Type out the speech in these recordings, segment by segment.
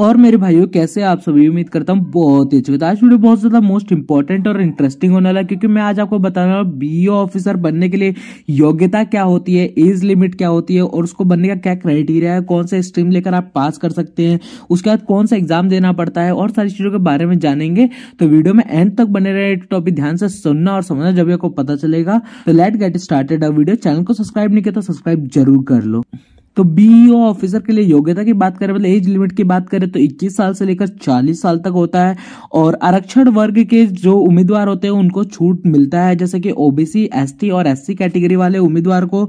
और मेरे भाइयों कैसे आप सभी उम्मीद करता हूँ बहुत ही अच्छी आज वीडियो बहुत ज्यादा मोस्ट इंपॉर्टेंट और इंटरेस्टिंग होने वाला क्योंकि मैं आज आपको बता रहा हूँ बीईओ ऑफिसर बनने के लिए योग्यता क्या होती है एज लिमिट क्या होती है और उसको बनने का क्या क्राइटेरिया है कौन सा स्ट्रीम लेकर आप पास कर सकते हैं उसके बाद कौन सा एग्जाम देना पड़ता है और सारी चीजों के बारे में जानेंगे तो वीडियो में एंड तक बने रहे टॉपिक ध्यान से सुनना और समझना जब आपको पता चलेगा तो let get started video channel को सब्सक्राइब नहीं किया तो सब्सक्राइब जरूर कर लो तो बीईओ ऑफिसर के लिए योग्यता की बात करें मतलब एज लिमिट की बात करें तो 21 साल से लेकर 40 साल तक होता है और आरक्षण वर्ग के जो उम्मीदवार होते हैं उनको छूट मिलता है जैसे कि ओबीसी एसटी और एससी कैटेगरी वाले उम्मीदवार को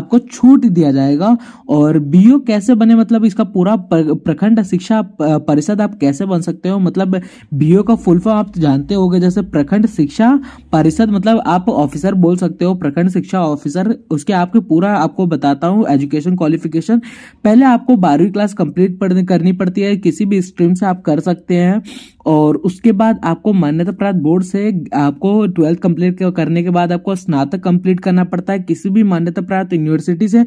आपको छूट दिया जाएगा और बीओ कैसे बने मतलब इसका पूरा प्रखंड शिक्षा परिषद आप कैसे बन सकते हो मतलब बीओ का फुल फॉर्म आप जानते हो जैसे प्रखंड शिक्षा परिषद मतलब आप ऑफिसर बोल सकते हो प्रखंड शिक्षा ऑफिसर उसके आपके पूरा आपको बताता हूँ एजुकेशन क्वालिफिकेशन क्वालिफिकेशन पहले आपको बारहवीं क्लास कंप्लीट करनी पड़ती है किसी भी स्ट्रीम से आप कर सकते हैं और उसके बाद आपको मान्यता प्राप्त बोर्ड से आपको ट्वेल्थ कंप्लीट करने के बाद आपको स्नातक कंप्लीट करना पड़ता है किसी भी मान्यता प्राप्त यूनिवर्सिटी से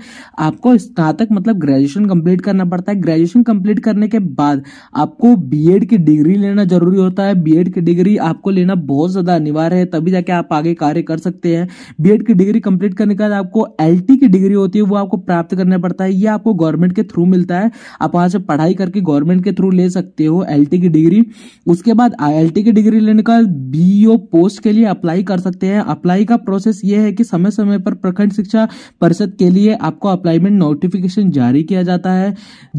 आपको स्नातक मतलब ग्रेजुएशन कंप्लीट करना पड़ता है ग्रेजुएशन कंप्लीट करने के बाद आपको बीएड की डिग्री लेना जरूरी होता है बीएड की डिग्री आपको लेना बहुत ज़्यादा अनिवार्य है तभी जाके आप आगे कार्य कर सकते हैं बीएड की डिग्री कंप्लीट करने के बाद आपको एल की डिग्री होती है वो आपको प्राप्त करना पड़ता है है ये आपको गवर्नमेंट के थ्रू मिलता है आप वहां से पढ़ाई करके गवर्नमेंट के थ्रू ले सकते हो एल की डिग्री उसके बाद एल की डिग्री लेने का बी पोस्ट के लिए अप्लाई कर सकते हैं अप्लाई का प्रोसेस ये है कि समय समय पर प्रखंड शिक्षा परिषद के लिए आपको अप्लाईमेंट नोटिफिकेशन जारी किया जाता है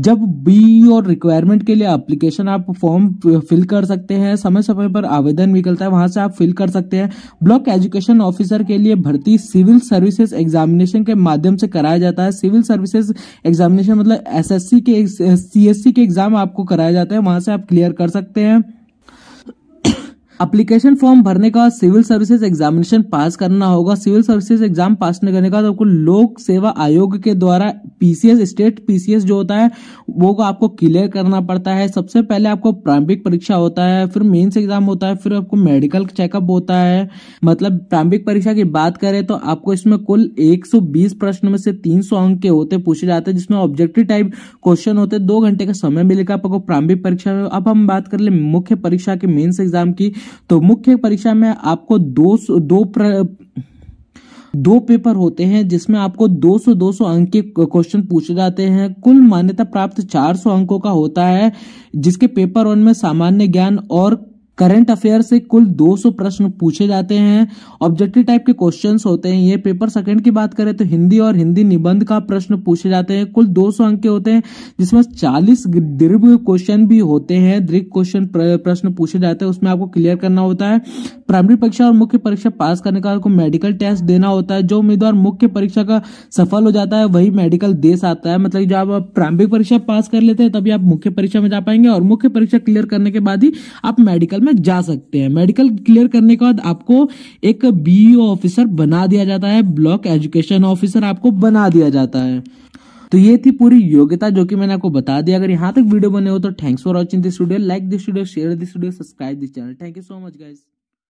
जब बी और रिक्वायरमेंट के लिए अप्लीकेशन आप फॉर्म फिल कर सकते हैं समय समय पर आवेदन निकलता है वहां से आप फिल कर सकते हैं ब्लॉक एजुकेशन ऑफिसर के लिए भर्ती सिविल सर्विसेज एग्जामिनेशन के माध्यम से कराया जाता है सिविल सर्विसेज एग्जामिनेशन मतलब एसएससी के सीएससी के एग्जाम आपको कराया जाता है वहां से आप क्लियर कर सकते हैं अप्लीकेशन फॉर्म भरने का सिविल सर्विसेज एग्जामिनेशन पास करना होगा सिविल सर्विसेज एग्जाम पास नहीं करने का तो आपको लोक सेवा आयोग के द्वारा पीसीएस स्टेट पीसीएस जो होता है वो आपको क्लियर करना पड़ता है सबसे पहले आपको प्रारंभिक परीक्षा होता है फिर मेन्स एग्जाम होता है फिर आपको मेडिकल चेकअप होता है मतलब प्रारंभिक परीक्षा की बात करें तो आपको इसमें कुल एक प्रश्न में से तीन अंक के होते पूछे जाते हैं जिसमें ऑब्जेक्टिव टाइप क्वेश्चन होते हैं दो घंटे का समय मिलेगा आपको प्रारंभिक परीक्षा में अब हम बात कर ले मुख्य परीक्षा के मेन्स एग्जाम की तो मुख्य परीक्षा में आपको दो दो प्र, दो पेपर होते हैं जिसमें आपको 200 200 अंक के क्वेश्चन पूछे जाते हैं कुल मान्यता प्राप्त 400 अंकों का होता है जिसके पेपर वन में सामान्य ज्ञान और करंट अफेयर से कुल 200 प्रश्न पूछे जाते हैं ऑब्जेक्टिव टाइप के क्वेश्चंस होते हैं ये पेपर सेकंड की बात करें तो हिंदी और हिंदी निबंध का प्रश्न पूछे जाते हैं कुल 200 अंक के होते हैं जिसमें 40 दीर्घ क्वेश्चन भी होते हैं दीर्घ क्वेश्चन प्रश्न पूछे जाते हैं उसमें आपको क्लियर करना होता है प्राइमरी परीक्षा और मुख्य परीक्षा पास करने का आपको मेडिकल टेस्ट देना होता है जो उम्मीदवार मुख्य परीक्षा का सफल हो जाता है वही मेडिकल देश आता है मतलब जब आप प्रारंभिक परीक्षा पास कर लेते हैं तभी आप मुख्य परीक्षा में जा पाएंगे और मुख्य परीक्षा क्लियर करने के बाद ही आप मेडिकल में जा सकते हैं मेडिकल क्लियर करने के बाद आपको एक बीओ ऑफिसर e बना दिया जाता है ब्लॉक एजुकेशन ऑफिसर आपको बना दिया जाता है तो ये थी पूरी योग्यता जो कि मैंने आपको बता दिया अगर यहां तक वीडियो बने हो तो thanks for watching this video like this video share this video subscribe this channel thank you so much guys